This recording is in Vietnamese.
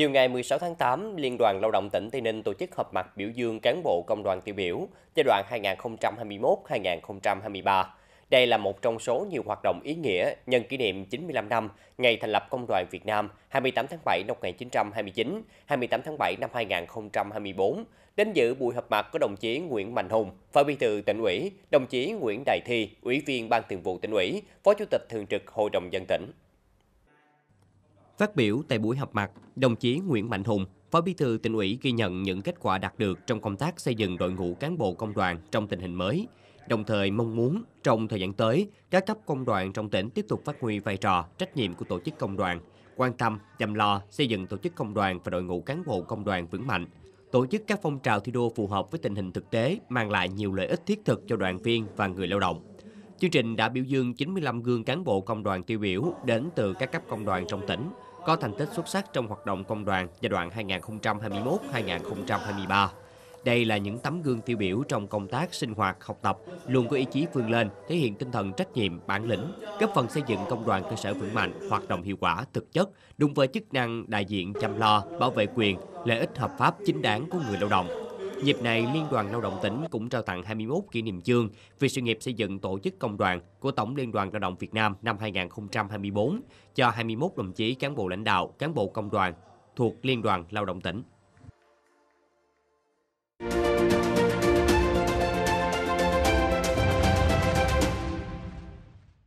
Chiều ngày 16 tháng 8, Liên đoàn Lao động tỉnh Tây Ninh tổ chức họp mặt biểu dương cán bộ công đoàn tiêu biểu giai đoạn 2021-2023. Đây là một trong số nhiều hoạt động ý nghĩa nhân kỷ niệm 95 năm ngày thành lập Công đoàn Việt Nam 28 tháng 7 năm 1929, 28 tháng 7 năm 2024. Đến dự buổi họp mặt có đồng chí Nguyễn Mạnh Hùng, Phó Bí thư tỉnh ủy, đồng chí Nguyễn Đại Thi, Ủy viên Ban Thường vụ tỉnh ủy, Phó Chủ tịch Thường trực Hội đồng dân tỉnh. Phát biểu tại buổi họp mặt, đồng chí Nguyễn Mạnh Hùng, Phó Bí thư tỉnh ủy ghi nhận những kết quả đạt được trong công tác xây dựng đội ngũ cán bộ công đoàn trong tình hình mới, đồng thời mong muốn trong thời gian tới, các cấp công đoàn trong tỉnh tiếp tục phát huy vai trò, trách nhiệm của tổ chức công đoàn, quan tâm, chăm lo xây dựng tổ chức công đoàn và đội ngũ cán bộ công đoàn vững mạnh, tổ chức các phong trào thi đua phù hợp với tình hình thực tế, mang lại nhiều lợi ích thiết thực cho đoàn viên và người lao động. Chương trình đã biểu dương 95 gương cán bộ công đoàn tiêu biểu đến từ các cấp công đoàn trong tỉnh, có thành tích xuất sắc trong hoạt động công đoàn giai đoạn 2021-2023. Đây là những tấm gương tiêu biểu trong công tác, sinh hoạt, học tập, luôn có ý chí vươn lên, thể hiện tinh thần trách nhiệm, bản lĩnh, góp phần xây dựng công đoàn cơ sở vững mạnh, hoạt động hiệu quả, thực chất, đúng với chức năng đại diện chăm lo, bảo vệ quyền, lợi ích hợp pháp chính đáng của người lao động, Dịp này, Liên đoàn Lao động tỉnh cũng trao tặng 21 kỷ niệm chương vì sự nghiệp xây dựng tổ chức công đoàn của Tổng Liên đoàn Lao động Việt Nam năm 2024 cho 21 đồng chí cán bộ lãnh đạo, cán bộ công đoàn thuộc Liên đoàn Lao động tỉnh.